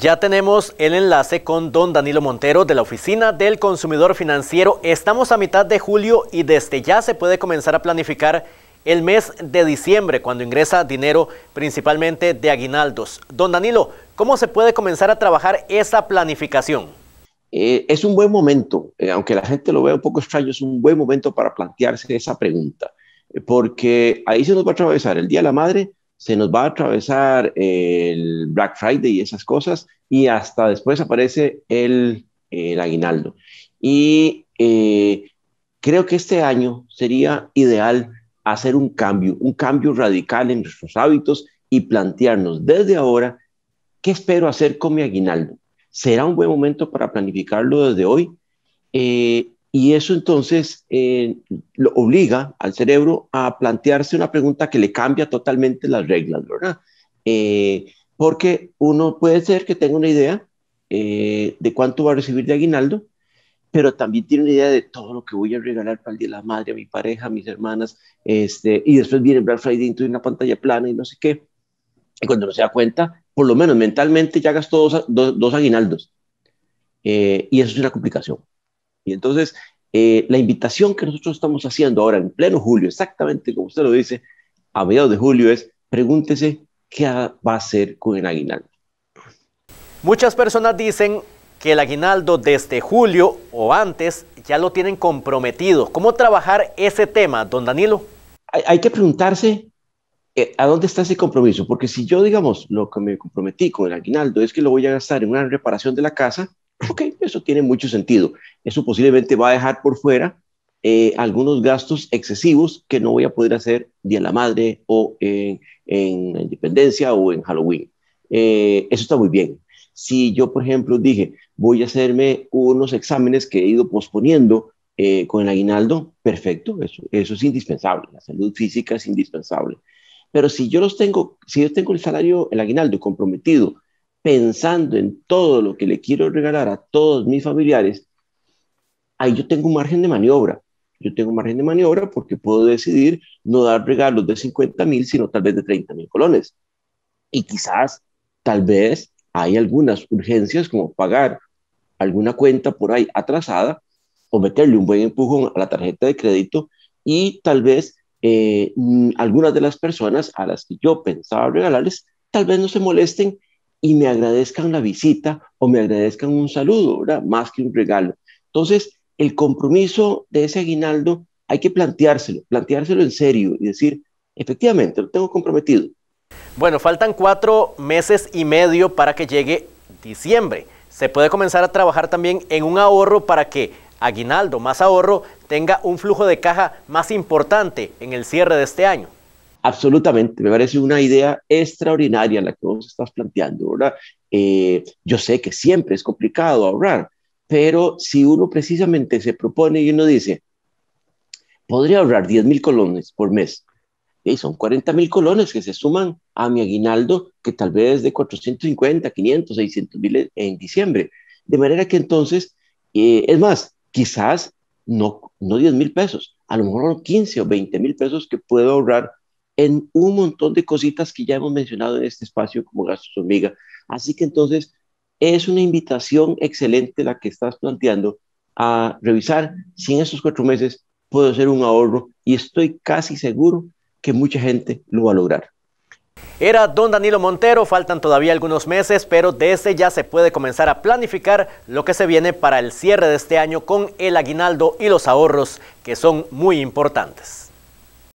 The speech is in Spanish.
Ya tenemos el enlace con don Danilo Montero de la Oficina del Consumidor Financiero. Estamos a mitad de julio y desde ya se puede comenzar a planificar el mes de diciembre cuando ingresa dinero principalmente de aguinaldos. Don Danilo, ¿cómo se puede comenzar a trabajar esa planificación? Eh, es un buen momento, eh, aunque la gente lo vea un poco extraño, es un buen momento para plantearse esa pregunta, eh, porque ahí se nos va a atravesar el Día de la Madre, se nos va a atravesar el Black Friday y esas cosas, y hasta después aparece el, aguinaldo. Y eh, creo que este año sería ideal hacer un cambio, un cambio radical en nuestros hábitos y plantearnos desde ahora qué espero hacer con mi aguinaldo. ¿Será un buen momento para planificarlo desde hoy? Eh, y eso entonces eh, lo obliga al cerebro a plantearse una pregunta que le cambia totalmente las reglas, ¿verdad? Eh, porque uno puede ser que tenga una idea eh, de cuánto va a recibir de aguinaldo, pero también tiene una idea de todo lo que voy a regalar para el Día de la Madre, a mi pareja, a mis hermanas, este, y después viene Black Friday y una pantalla plana y no sé qué. Y cuando no se da cuenta, por lo menos mentalmente ya gastó dos aguinaldos. y eso es una complicación. Y entonces, eh, la invitación que nosotros estamos haciendo ahora en pleno julio, exactamente como usted lo dice, a mediados de julio es, pregúntese qué va a hacer con el aguinaldo. Muchas personas dicen que el aguinaldo desde julio o antes ya lo tienen comprometido. ¿Cómo trabajar ese tema, don Danilo? Hay, que preguntarse eh, a dónde está ese compromiso, porque si yo, digamos, lo que me comprometí con el aguinaldo es que lo voy a gastar en una reparación de la casa, Ok, eso tiene mucho sentido. Eso posiblemente va a dejar por fuera eh, algunos gastos excesivos que no voy a poder hacer Día de la Madre o en, la Independencia o en Halloween. Eh, eso está muy bien. Si yo, por ejemplo, dije, voy a hacerme unos exámenes que he ido posponiendo eh, con el aguinaldo, perfecto, eso, eso es indispensable. La salud física es indispensable. Pero si yo los tengo, si yo tengo el salario, el aguinaldo comprometido pensando en todo lo que le quiero regalar a todos mis familiares, ahí yo tengo un margen de maniobra. Yo tengo margen de maniobra porque puedo decidir no dar regalos de 50 mil, sino tal vez de 30 mil colones. Y quizás, tal vez, hay algunas urgencias como pagar alguna cuenta por ahí atrasada o meterle un buen empujón a la tarjeta de crédito y tal vez eh, mm, algunas de las personas a las que yo pensaba regalarles, tal vez no se molesten y me agradezcan la visita o me agradezcan un saludo, ¿verdad? Más que un regalo. Entonces, el compromiso de ese aguinaldo hay que planteárselo, planteárselo en serio y decir, efectivamente, lo tengo comprometido. Bueno, faltan cuatro meses y medio para que llegue diciembre. Se puede comenzar a trabajar también en un ahorro para que aguinaldo más ahorro tenga un flujo de caja más importante en el cierre de este año. Absolutamente, me parece una idea extraordinaria la que vos estás planteando, eh, yo sé que siempre es complicado ahorrar, pero si uno precisamente se propone y uno dice, podría ahorrar 10 mil colones por mes, y son 40 mil colones que se suman a mi aguinaldo, que tal vez de 450, 500, 600 mil en diciembre. De manera que entonces, eh, es más, quizás no, no 10 mil pesos, a lo mejor 15 o 20 mil pesos que puedo ahorrar en un montón de cositas que ya hemos mencionado en este espacio como gastos hormiga. Así que entonces es una invitación excelente la que estás planteando a revisar si en estos cuatro meses puedo hacer un ahorro y estoy casi seguro que mucha gente lo va a lograr. Era don Danilo Montero, faltan todavía algunos meses, pero desde ya se puede comenzar a planificar lo que se viene para el cierre de este año con el aguinaldo y los ahorros, que son muy importantes.